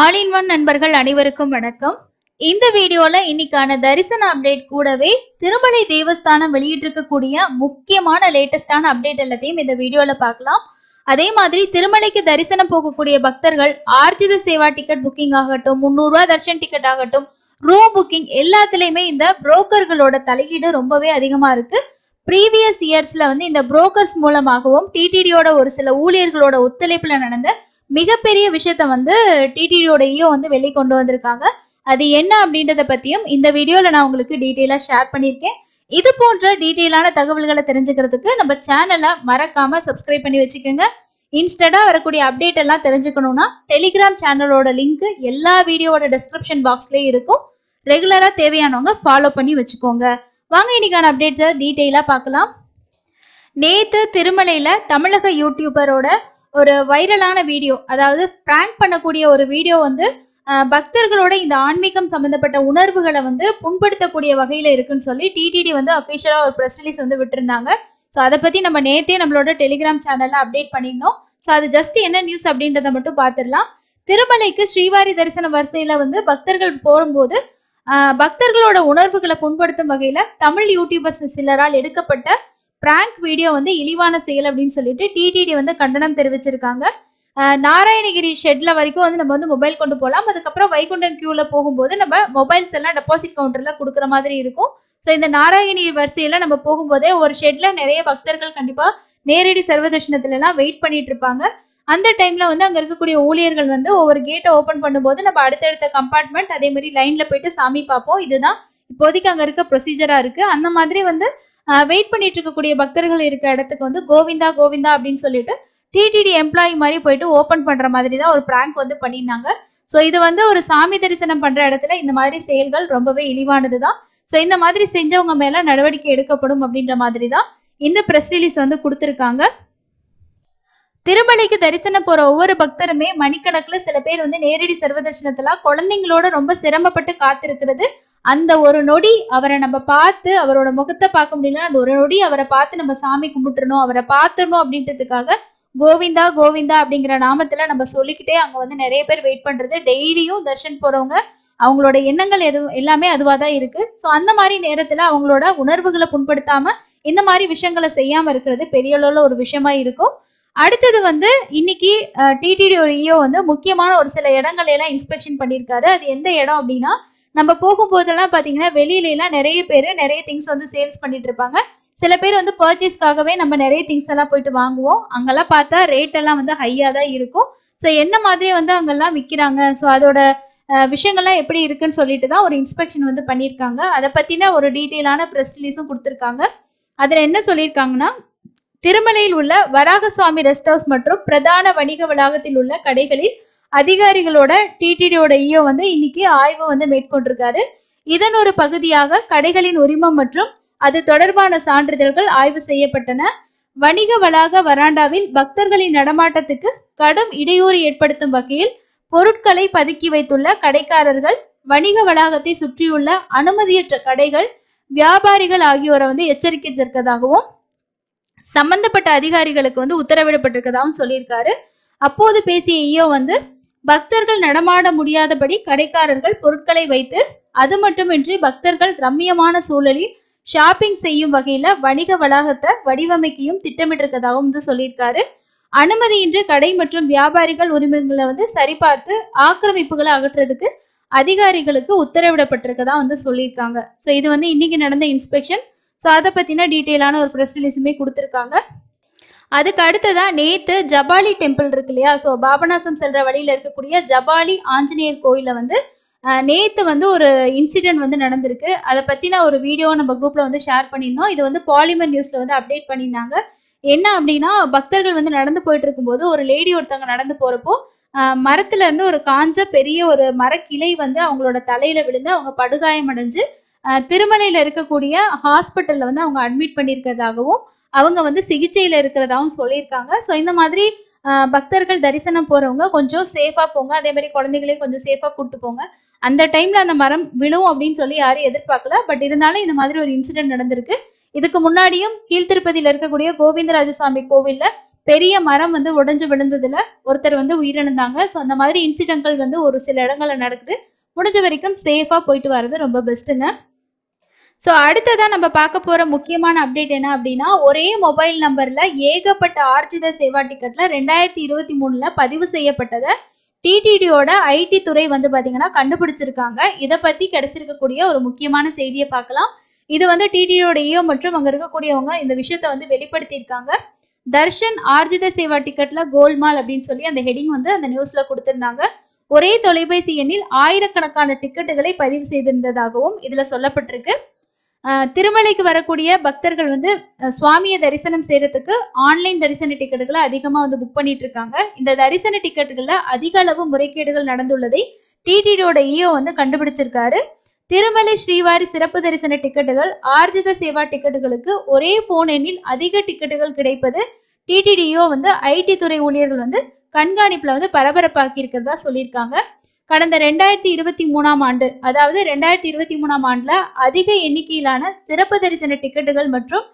ஆலின் வன் one நண்பர்கள் அனைவருக்கும் வணக்கம் இந்த வீடியோல இன்னைக்கான தரிசன அப்டேட் கூடவே திருமலை தேவஸ்தானம் வெளியிட்டிருக்கக்கூடிய முக்கியமான லேட்டஸ்டான அப்டேட் எல்லாத்தையும் இந்த வீடியோல பார்க்கலாம் அதே மாதிரி திருமலைக்கு தரிசனம் போகக்கூடிய பக்தர்கள் ஆர்ஜித சேவா டிக்கெட் புக்கிங் ஆகட்டும் முன்னூறு ரூபாய் தர்ஷன் டிக்கெட் ஆகட்டும் ரூம் புக்கிங் எல்லாத்துலயுமே இந்த புரோக்கர்களோட தலையீடு ரொம்பவே அதிகமா இருக்கு ப்ரீவியஸ் இயர்ஸ்ல வந்து இந்த புரோக்கர்ஸ் மூலமாகவும் டிடிடியோட ஒரு சில ஊழியர்களோட ஒத்துழைப்புல நடந்த மிகப்பெரிய விஷயத்த வந்து டிடிடியோட வந்து வெளிக்கொண்டு வந்திருக்காங்க அது என்ன அப்படின்றத பத்தியும் இந்த வீடியோல நான் உங்களுக்கு டீட்டெயிலா ஷேர் பண்ணியிருக்கேன் இது போன்ற டீட்டெயிலான தகவல்களை தெரிஞ்சுக்கிறதுக்கு நம்ம சேனலை மறக்காம சப்ஸ்கிரைப் பண்ணி வச்சுக்கோங்க இன்ஸ்டடா வரக்கூடிய அப்டேட் எல்லாம் தெரிஞ்சுக்கணும்னா டெலிகிராம் சேனலோட லிங்க் எல்லா வீடியோவோட டிஸ்கிரிப்ஷன் பாக்ஸ்லயே இருக்கும் ரெகுலரா தேவையானவங்க ஃபாலோ பண்ணி வச்சுக்கோங்க வாங்க இன்னைக்கான அப்டேட்ஸை டீட்டெயிலாக பார்க்கலாம் நேத்து திருமலையில தமிழக யூடியூபரோட ஒரு வைரலான வீடியோ அதாவது பிராங்க் பண்ணக்கூடிய ஒரு வீடியோ வந்து பக்தர்களோட இந்த ஆன்மீகம் சம்பந்தப்பட்ட உணர்வுகளை வந்து புண்படுத்தக்கூடிய வகையில இருக்குன்னு சொல்லி டிடிடி வந்து அபிஷியலா ஒரு ப்ரெஸ் ரிலீஸ் வந்து விட்டுருந்தாங்க ஸோ அதை பத்தி நம்ம நேத்தே நம்மளோட டெலிகிராம் சேனல்ல அப்டேட் பண்ணியிருந்தோம் ஸோ அது ஜஸ்ட் என்ன நியூஸ் அப்படின்றத மட்டும் பாத்துடலாம் திருமலைக்கு ஸ்ரீவாரி தரிசன வரிசையில வந்து பக்தர்கள் போகும்போது பக்தர்களோட உணர்வுகளை புண்படுத்தும் வகையில தமிழ் யூடியூபர்ஸ் சிலரால் எடுக்கப்பட்ட பிராங்க் வீடியோ வந்து இழிவான செயல் அப்படின்னு சொல்லிட்டு டிடிடி வந்து கண்டனம் தெரிவிச்சிருக்காங்க நாராயணகிரி ஷெட்ல வரைக்கும் வந்து நம்ம வந்து மொபைல் கொண்டு போகலாம் அதுக்கப்புறம் வைகுண்டம் கியூல போகும்போது நம்ம மொபைல்ஸ் எல்லாம் டெபாசிட் கவுண்டர்ல கொடுக்குற மாதிரி இருக்கும் ஸோ இந்த நாராயணி வரிசையில நம்ம போகும்போதே ஒரு ஷெட்ல நிறைய பக்தர்கள் கண்டிப்பா நேரடி சர்வதர்ஷனத்துல எல்லாம் வெயிட் பண்ணிட்டு இருப்பாங்க அந்த டைம்ல வந்து அங்க இருக்கக்கூடிய ஊழியர்கள் வந்து ஒவ்வொரு கேட்டை ஓபன் பண்ணும்போது நம்ம அடுத்தடுத்த கம்பார்ட்மெண்ட் அதே மாதிரி லைன்ல போயிட்டு சாமி பார்ப்போம் இதுதான் இப்போதைக்கு அங்க இருக்க ப்ரொசீஜரா இருக்கு அந்த மாதிரி வந்து வெயிட் பண்ணிட்டு இருக்கக்கூடிய பக்தர்கள் இருக்க இடத்துக்கு வந்து கோவிந்தா கோவிந்தா அப்படின்னு சொல்லிட்டு டிடிடி எம்ப்ளாயி மாதிரி போயிட்டு ஓப்பன் பண்ற மாதிரி தான் ஒரு பிராங்க் வந்து பண்ணியிருந்தாங்க ஸோ இது வந்து ஒரு சாமி தரிசனம் பண்ற இடத்துல இந்த மாதிரி செயல்கள் ரொம்பவே இழிவானது தான் ஸோ இந்த மாதிரி செஞ்சவங்க மேல நடவடிக்கை எடுக்கப்படும் அப்படின்ற மாதிரி தான் இந்த ப்ரெஸ் ரிலீஸ் வந்து கொடுத்துருக்காங்க திருமலைக்கு தரிசனம் போற ஒவ்வொரு பக்தருமே மணிக்கணக்குல சில பேர் வந்து நேரடி சர்வதர்சனத்துல குழந்தைங்களோட ரொம்ப சிரமப்பட்டு காத்திருக்கிறது அந்த ஒரு நொடி அவரை நம்ம பார்த்து அவரோட முகத்தை பார்க்க முடியலன்னா அந்த ஒரு நொடி அவரை பார்த்து நம்ம சாமி கும்பிட்டுறணும் அவரை பார்த்துடணும் அப்படின்றதுக்காக கோவிந்தா கோவிந்தா அப்படிங்கிற நாமத்துல நம்ம சொல்லிக்கிட்டே அங்க வந்து நிறைய பேர் வெயிட் பண்றது டெய்லியும் தர்ஷன் போறவங்க அவங்களோட எண்ணங்கள் எதுவும் எல்லாமே அதுவாக தான் இருக்கு ஸோ அந்த மாதிரி நேரத்துல அவங்களோட உணர்வுகளை புண்படுத்தாம இந்த மாதிரி விஷயங்களை செய்யாம இருக்கிறது பெரிய அளவில் ஒரு விஷயமா இருக்கும் அடுத்தது வந்து இன்னைக்கு டிடிடி ஒரு இஓ வந்து முக்கியமான ஒரு சில இடங்கள் எல்லாம் இன்ஸ்பெக்ஷன் பண்ணியிருக்காரு அது எந்த இடம் அப்படின்னா நம்ம போகும்போதெல்லாம் பார்த்தீங்கன்னா வெளியிலலாம் நிறைய பேர் நிறைய திங்ஸ் வந்து சேல்ஸ் பண்ணிட்டு இருப்பாங்க சில பேர் வந்து பர்ச்சேஸ்க்காகவே நம்ம நிறைய திங்ஸ் எல்லாம் போயிட்டு வாங்குவோம் அங்கெல்லாம் பார்த்தா ரேட் எல்லாம் வந்து ஹையாக தான் இருக்கும் ஸோ என்ன மாதிரி வந்து அங்கெல்லாம் விற்கிறாங்க ஸோ அதோட விஷயங்கள்லாம் எப்படி இருக்குன்னு சொல்லிட்டு தான் ஒரு இன்ஸ்பெக்ஷன் வந்து பண்ணியிருக்காங்க அதை பற்றின ஒரு டீட்டெயிலான ப்ரெஸ் ரிலீஸும் கொடுத்துருக்காங்க அதில் என்ன சொல்லியிருக்காங்கன்னா திருமலையில் உள்ள வராகசுவாமி ரெஸ்ட் ஹவுஸ் மற்றும் பிரதான வணிக வளாகத்தில் உள்ள கடைகளில் அதிகாரிகளோட டிடிடியோட ஈயோ e வந்து இன்னைக்கு ஆய்வு வந்து மேற்கொண்டிருக்காரு இதன் ஒரு பகுதியாக கடைகளின் உரிமம் மற்றும் அது தொடர்பான சான்றிதழ்கள் ஆய்வு செய்யப்பட்டன வணிக வளாக வராண்டாவில் பக்தர்களின் நடமாட்டத்துக்கு கடும் இடையூறு ஏற்படுத்தும் வகையில் பொருட்களை பதுக்கி வைத்துள்ள கடைக்காரர்கள் வணிக வளாகத்தை சுற்றியுள்ள அனுமதியற்ற கடைகள் வியாபாரிகள் ஆகியோரை வந்து எச்சரித்திருக்கதாகவும் சம்பந்தப்பட்ட அதிகாரிகளுக்கு வந்து உத்தரவிடப்பட்டிருக்கதாகவும் சொல்லியிருக்காரு அப்போது பேசிய ஈயோ e வந்து பக்தர்கள் நடமாட முடியாதபடி கடைக்காரர்கள் பொருட்களை வைத்து அது மட்டுமின்றி பக்தர்கள் ரம்மியமான சூழலில் ஷாப்பிங் செய்யும் வகையில வணிக வளாகத்தை வடிவமைக்கையும் திட்டமிட்டிருக்கதாகவும் வந்து சொல்லியிருக்காரு அனுமதியின்றி கடை மற்றும் வியாபாரிகள் உரிமைகளை வந்து சரிபார்த்து ஆக்கிரமிப்புகளை அகற்றுறதுக்கு அதிகாரிகளுக்கு உத்தரவிடப்பட்டிருக்கதா வந்து சொல்லியிருக்காங்க ஸோ இது வந்து இன்னைக்கு நடந்த இன்ஸ்பெக்ஷன் ஸோ அதை பற்றின டீட்டெயிலான ஒரு ப்ரெஸ் ரிலீஸுமே கொடுத்துருக்காங்க அதுக்கு அடுத்ததான் நேற்று ஜபாலி டெம்பிள் இருக்கு இல்லையா ஸோ பாபநாசம் செல்ற வழியில் இருக்கக்கூடிய ஜபாலி ஆஞ்சநேயர் கோயிலில் வந்து நேற்று வந்து ஒரு இன்சிடென்ட் வந்து நடந்திருக்கு அதை பத்தின ஒரு வீடியோ நம்ம குரூப்பில் வந்து ஷேர் பண்ணியிருந்தோம் இது வந்து பாலிமர் நியூஸில் வந்து அப்டேட் பண்ணியிருந்தாங்க என்ன அப்படின்னா பக்தர்கள் வந்து நடந்து போயிட்டு இருக்கும்போது ஒரு லேடி ஒருத்தவங்க நடந்து போகிறப்போ மரத்துல இருந்து ஒரு காஞ்ச பெரிய ஒரு மரக்கிளை வந்து அவங்களோட தலையில விழுந்து அவங்க படுகாயம் அடைஞ்சு திருமலையில இருக்கக்கூடிய ஹாஸ்பிட்டல்ல வந்து அவங்க அட்மிட் பண்ணியிருக்கிறதாகவும் அவங்க வந்து சிகிச்சையில இருக்கிறதாவும் சொல்லியிருக்காங்க ஸோ இந்த மாதிரி பக்தர்கள் தரிசனம் போறவங்க கொஞ்சம் சேஃபா போங்க அதே மாதிரி குழந்தைகளையும் கொஞ்சம் சேஃபா கூப்பிட்டு போங்க அந்த டைம்ல அந்த மரம் விழும் அப்படின்னு சொல்லி யாரும் எதிர்பார்க்கல பட் இருந்தாலும் இந்த மாதிரி ஒரு இன்சிடென்ட் நடந்திருக்கு இதுக்கு முன்னாடியும் கீழ்த்திருப்பதியில் இருக்கக்கூடிய கோவிந்தராஜ சுவாமி கோவில்ல பெரிய மரம் வந்து உடஞ்சு விழுந்ததுல ஒருத்தர் வந்து உயிரிழந்தாங்க ஸோ அந்த மாதிரி இன்சிடென்ட்கள் வந்து ஒரு சில இடங்கள்ல நடக்குது முடிஞ்ச வரைக்கும் சேஃபா போயிட்டு வர்றது ரொம்ப பெஸ்ட்டுங்க ஸோ அடுத்ததான் நம்ம பார்க்க போகிற முக்கியமான அப்டேட் என்ன அப்படின்னா ஒரே மொபைல் நம்பரில் ஏகப்பட்ட ஆர்ஜித சேவா டிக்கெட்டில் ரெண்டாயிரத்தி இருபத்தி மூணில் பதிவு செய்யப்பட்டதை டிடிடியோட ஐடி துறை வந்து பார்த்தீங்கன்னா கண்டுபிடிச்சிருக்காங்க இதை பற்றி கிடைச்சிருக்கக்கூடிய ஒரு முக்கியமான செய்தியை பார்க்கலாம் இது வந்து டிடிடியோட ஈயோ e மற்றும் அங்கே இருக்கக்கூடியவங்க இந்த விஷயத்த வந்து வெளிப்படுத்தியிருக்காங்க தர்ஷன் ஆர்ஜித சேவா டிக்கெட்டில் கோல்மால் அப்படின்னு சொல்லி அந்த ஹெடிங் வந்து அந்த நியூஸில் கொடுத்துருந்தாங்க ஒரே தொலைபேசி எண்ணில் ஆயிரக்கணக்கான டிக்கெட்டுகளை பதிவு செய்திருந்ததாகவும் இதில் சொல்லப்பட்டிருக்கு திருமலைக்கு வரக்கூடிய பக்தர்கள் வந்து சுவாமியை தரிசனம் செய்யறதுக்கு ஆன்லைன் தரிசன டிக்கெட்டுகளை அதிகமாக வந்து புக் பண்ணிட்டு இருக்காங்க இந்த தரிசன டிக்கெட்டுகளில் அதிக அளவு முறைகேடுகள் நடந்துள்ளதை டிடிடியோட இஓ e வந்து கண்டுபிடிச்சிருக்காரு திருமலை ஸ்ரீவாரி சிறப்பு தரிசன டிக்கெட்டுகள் ஆர்ஜித சேவா டிக்கெட்டுகளுக்கு ஒரே போன் எண்ணில் அதிக டிக்கெட்டுகள் கிடைப்பது டிடிடியோ e வந்து ஐடி துறை ஊழியர்கள் வந்து கண்காணிப்புல வந்து பரபரப்பாக்கி இருக்கிறதா சொல்லியிருக்காங்க கடந்த ரெண்டாயிரத்தி இருபத்தி மூணாம் ஆண்டு அதாவது ரெண்டாயிரத்தி இருபத்தி மூணாம் ஆண்டுல அதிக எண்ணிக்கையிலான சிறப்பு தரிசன டிக்கெட்டுகள் மற்றும்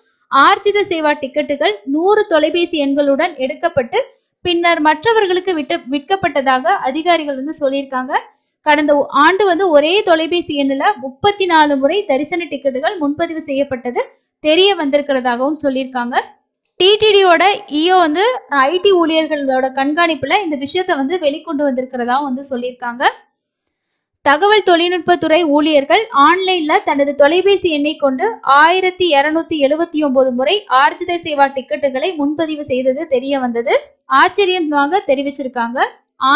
ஆர்ஜித சேவா டிக்கெட்டுகள் நூறு தொலைபேசி எண்களுடன் எடுக்கப்பட்டு பின்னர் மற்றவர்களுக்கு விட்ட விற்கப்பட்டதாக அதிகாரிகள் வந்து சொல்லியிருக்காங்க கடந்த ஆண்டு வந்து ஒரே தொலைபேசி எண்ணில் முப்பத்தி நாலு முறை தரிசன டிக்கெட்டுகள் முன்பதிவு செய்யப்பட்டது தெரிய வந்திருக்கிறதாகவும் சொல்லியிருக்காங்க டிடிடியோட இஓ e வந்து ஐடி ஊழியர்களோட கண்காணிப்புல இந்த விஷயத்த வந்து வெளிக்கொண்டு வந்திருக்கிறதா வந்து சொல்லியிருக்காங்க தகவல் தொழில்நுட்பத்துறை ஊழியர்கள் ஆன்லைன்ல தனது தொலைபேசி எண்ணை கொண்டு ஆயிரத்தி இருநூத்தி எழுபத்தி ஒன்பது முறை ஆர்ஜித சேவா டிக்கெட்டுகளை முன்பதிவு செய்தது தெரிய வந்தது ஆச்சரியமாக தெரிவிச்சிருக்காங்க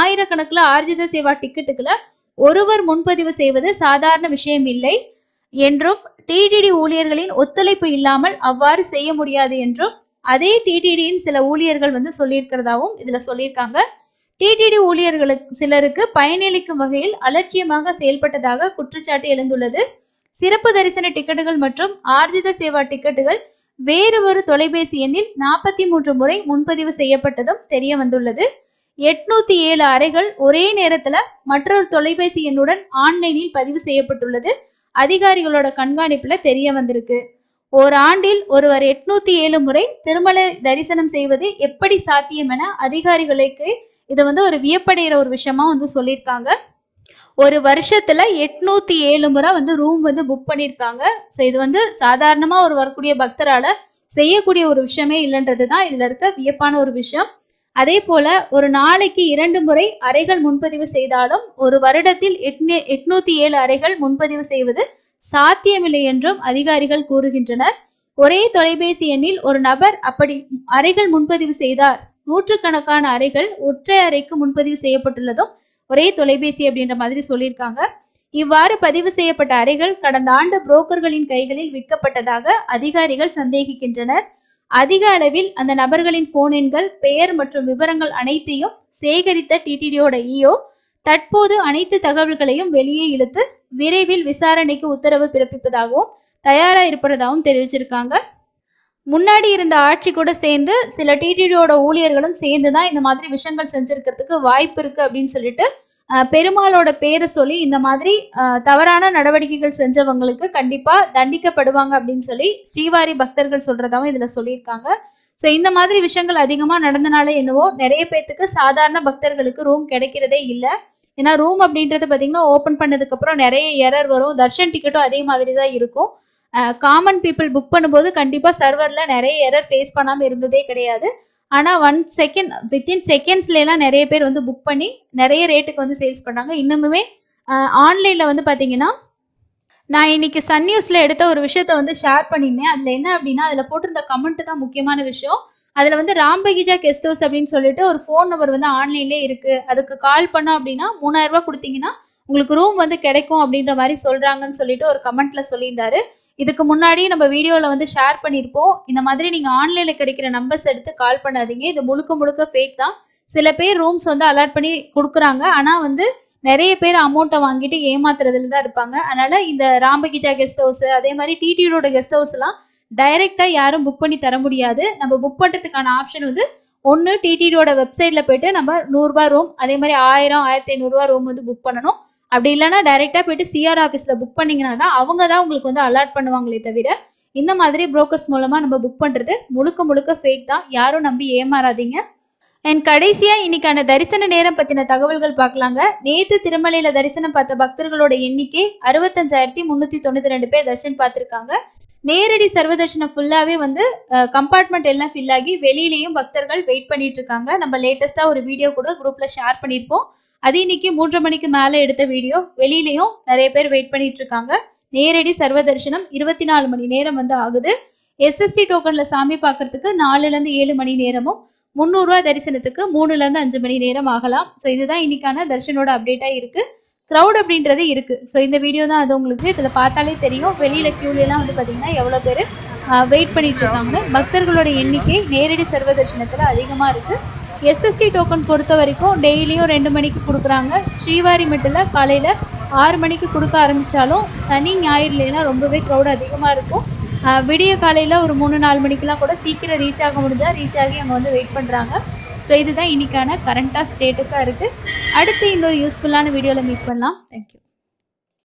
ஆயிரக்கணக்கில் ஆர்ஜித சேவா டிக்கெட்டுகளை ஒருவர் முன்பதிவு செய்வது சாதாரண விஷயம் இல்லை என்றும் டிடிடி ஊழியர்களின் ஒத்துழைப்பு இல்லாமல் அவ்வாறு செய்ய முடியாது என்றும் அதே டிடிடியின் சில ஊழியர்கள் வந்து சொல்லியிருக்கிறதாவும் இதுல சொல்லியிருக்காங்க டிடிடி ஊழியர்களுக்கு சிலருக்கு பயனளிக்கும் வகையில் அலட்சியமாக செயல்பட்டதாக குற்றச்சாட்டு எழுந்துள்ளது சிறப்பு தரிசன டிக்கெட்டுகள் மற்றும் ஆர்ஜித சேவா டிக்கெட்டுகள் வேறு ஒரு தொலைபேசி எண்ணில் நாற்பத்தி மூன்று முறை முன்பதிவு செய்யப்பட்டதும் தெரிய வந்துள்ளது எட்நூத்தி ஏழு அறைகள் ஒரே நேரத்துல மற்றொரு தொலைபேசி எண்ணுடன் ஆன்லைனில் பதிவு செய்யப்பட்டுள்ளது அதிகாரிகளோட கண்காணிப்புல தெரிய வந்திருக்கு ஓராண்டில் ஒருவர் எட்நூத்தி ஏழு முறை திருமலை தரிசனம் செய்வது எப்படி சாத்தியம் என அதிகாரிகளுக்கு இதை வந்து ஒரு வியப்படைகிற ஒரு விஷயமா வந்து சொல்லியிருக்காங்க ஒரு வருஷத்துல எட்நூத்தி ஏழு முறை வந்து ரூம் வந்து புக் பண்ணியிருக்காங்க ஸோ இது வந்து சாதாரணமா ஒரு வரக்கூடிய பக்தரால செய்யக்கூடிய ஒரு விஷயமே இல்லைன்றது தான் இதுல இருக்க வியப்பான ஒரு விஷயம் அதே போல ஒரு நாளைக்கு இரண்டு முறை அறைகள் முன்பதிவு செய்தாலும் ஒரு வருடத்தில் எட்நூத்தி ஏழு அறைகள் முன்பதிவு செய்வது சாத்தியமில்லை என்றும் அதிகாரிகள் கூறுகின்றனர் ஒரே தொலைபேசி எண்ணில் ஒரு நபர் அப்படி அறைகள் முன்பதிவு செய்தார் நூற்றுக்கணக்கான அறைகள் ஒற்றை அறைக்கு முன்பதிவு செய்யப்பட்டுள்ளதும் ஒரே தொலைபேசி அப்படின்ற மாதிரி சொல்லியிருக்காங்க இவ்வாறு பதிவு செய்யப்பட்ட அறைகள் கடந்த ஆண்டு புரோக்கர்களின் கைகளில் விற்கப்பட்டதாக அதிகாரிகள் சந்தேகிக்கின்றனர் அதிக அளவில் அந்த நபர்களின் போன் எண்கள் பெயர் மற்றும் விவரங்கள் அனைத்தையும் சேகரித்த டிடிடியோட இஓ e தற்போது அனைத்து தகவல்களையும் வெளியே இழுத்து விரைவில் விசாரணைக்கு உத்தரவு பிறப்பிப்பதாகவும் தயாராக இருப்பதாகவும் தெரிவிச்சிருக்காங்க முன்னாடி இருந்த ஆட்சி கூட சேர்ந்து சில டிடிடியோட ஊழியர்களும் சேர்ந்து தான் இந்த மாதிரி விஷயங்கள் செஞ்சுருக்கிறதுக்கு வாய்ப்பு இருக்கு அப்படின்னு சொல்லிட்டு பெருமாளோட பேரை சொல்லி இந்த மாதிரி தவறான நடவடிக்கைகள் செஞ்சவங்களுக்கு கண்டிப்பாக தண்டிக்கப்படுவாங்க அப்படின்னு சொல்லி ஸ்ரீவாரி பக்தர்கள் சொல்கிறதாவும் இதில் சொல்லியிருக்காங்க ஸோ இந்த மாதிரி விஷயங்கள் அதிகமாக நடந்தனால என்னவோ நிறைய பேர்த்துக்கு சாதாரண பக்தர்களுக்கு ரூம் கிடைக்கிறதே இல்லை ஏன்னா ரூம் அப்படின்றது பார்த்தீங்கன்னா ஓப்பன் பண்ணதுக்கப்புறம் நிறைய எரர் வரும் தர்ஷன் டிக்கெட்டும் அதே மாதிரி தான் இருக்கும் காமன் பீப்புள் புக் பண்ணும்போது கண்டிப்பாக சர்வரில் நிறைய எரர் ஃபேஸ் பண்ணாமல் இருந்ததே கிடையாது ஆனால் ஒன் செகண்ட் வித்தின் செகண்ட்ஸ்லாம் நிறைய பேர் வந்து புக் பண்ணி நிறைய ரேட்டுக்கு வந்து சேல்ஸ் பண்ணாங்க இன்னுமுமே ஆன்லைனில் வந்து பார்த்தீங்கன்னா நான் இன்னைக்கு சன் நியூஸில் எடுத்த ஒரு விஷயத்த வந்து ஷேர் பண்ணியிருந்தேன் அதில் என்ன அப்படின்னா அதில் போட்டிருந்த கமெண்ட் தான் முக்கியமான விஷயம் அதில் வந்து ராம்பகிஜா கெஸ்ட் ஹவுஸ் அப்படின்னு சொல்லிட்டு ஒரு ஃபோன் நம்பர் வந்து ஆன்லைன்லேயே இருக்குது அதுக்கு கால் பண்ணோம் அப்படின்னா மூணாயிரரூபா கொடுத்தீங்கன்னா உங்களுக்கு ரூம் வந்து கிடைக்கும் அப்படின்ற மாதிரி சொல்கிறாங்கன்னு சொல்லிட்டு ஒரு கமெண்ட்டில் சொல்லியிருந்தாரு இதுக்கு முன்னாடி நம்ம வீடியோவில் வந்து ஷேர் பண்ணியிருப்போம் இந்த மாதிரி நீங்கள் ஆன்லைனில் கிடைக்கிற நம்பர்ஸ் எடுத்து கால் பண்ணாதீங்க இது முழுக்க முழுக்க ஃபேக் தான் சில பேர் ரூம்ஸ் வந்து அலாட் பண்ணி கொடுக்குறாங்க ஆனால் வந்து நிறைய பேர் அமௌண்ட்டை வாங்கிட்டு ஏமாத்துறதுல தான் இருப்பாங்க அதனால இந்த ராம்பகிஜா கெஸ்ட் ஹவுஸ் அதே மாதிரி டிடியோட கெஸ்ட் ஹவுஸ்லாம் டைரெக்டா யாரும் புக் பண்ணி தர முடியாது நம்ம புக் பண்றதுக்கான ஆப்ஷன் வந்து ஒன்று டிடிடியோட வெப்சைட்ல போயிட்டு நம்ம நூறுரூவா ரூம் அதே மாதிரி ஆயிரம் ஆயிரத்தி ஐநூறுரூவா ரூம் வந்து புக் பண்ணணும் அப்படி இல்லைனா டைரெக்டாக போயிட்டு சிஆர் ஆஃபீஸில் புக் பண்ணிங்கன்னா தான் அவங்க தான் உங்களுக்கு வந்து அலாட் பண்ணுவாங்களே தவிர இந்த மாதிரி புரோக்கர்ஸ் மூலமாக நம்ம புக் பண்ணுறது முழுக்க முழுக்க ஃபேக் தான் யாரும் நம்பி ஏமாறாதீங்க அண்ட் கடைசியாக இன்னைக்கான தரிசன நேரம் பற்றின தகவல்கள் பார்க்கலாங்க நேற்று திருமலையில் தரிசனம் பார்த்த பக்தர்களோட எண்ணிக்கை அறுபத்தஞ்சாயிரத்தி முந்நூற்றி தொண்ணூற்றி ரெண்டு பேர் தரிசனம் பார்த்துருக்காங்க நேரடி சர்வதர்ஷனம் ஃபுல்லாகவே வந்து கம்பார்ட்மெண்ட் எல்லாம் ஃபில் ஆகி வெளியிலையும் பக்தர்கள் வெயிட் பண்ணிட்டு இருக்காங்க நம்ம லேட்டஸ்டாக ஒரு வீடியோ கூட குரூப்ல ஷேர் பண்ணியிருப்போம் அது இன்னைக்கு மூன்று மணிக்கு மேலே எடுத்த வீடியோ வெளியிலையும் நிறைய பேர் வெயிட் பண்ணிட்டு இருக்காங்க நேரடி சர்வதர்ஷனம் இருபத்தி நாலு மணி நேரம் வந்து ஆகுது எஸ்எஸ்டி டோக்கன்ல சாமி பார்க்கறதுக்கு நாலுலேருந்து ஏழு மணி நேரமும் முந்நூறுரூவா தரிசனத்துக்கு மூணுலேருந்து அஞ்சு மணி நேரம் ஆகலாம் ஸோ இதுதான் இன்னைக்கான தர்ஷனோட அப்டேட்டாக இருக்குது க்ரௌட் அப்படின்றது இருக்குது ஸோ இந்த வீடியோ தான் அது உங்களுக்கு இதில் பார்த்தாலே தெரியும் வெளியில் க்யூலெலாம் வந்து பார்த்திங்கன்னா எவ்வளோ பேர் வெயிட் பண்ணிகிட்டு இருக்காங்க பக்தர்களோட எண்ணிக்கை நேரடி சர்வ தர்ஷனத்தில் அதிகமாக இருக்குது எஸ்எஸ்டி டோக்கன் பொறுத்த வரைக்கும் டெய்லியும் ரெண்டு மணிக்கு கொடுக்குறாங்க ஸ்ரீவாரி மட்டில் காலையில் ஆறு மணிக்கு கொடுக்க ஆரம்பித்தாலும் சனி ஞாயிறுலாம் ரொம்பவே க்ரௌட் அதிகமாக இருக்கும் விடிய காலையில் ஒரு மூணு நாலு மணிக்கெலாம் கூட சீக்கிரம் ரீச் ஆக முடிஞ்சால் ரீச் ஆகி அங்கே வந்து வெயிட் பண்ணுறாங்க ஸோ இதுதான் இன்றைக்கான கரண்ட்டாக ஸ்டேட்டஸாக இருக்குது அடுத்து இன்னொரு யூஸ்ஃபுல்லான வீடியோவில் மீட் பண்ணலாம் தேங்க்யூ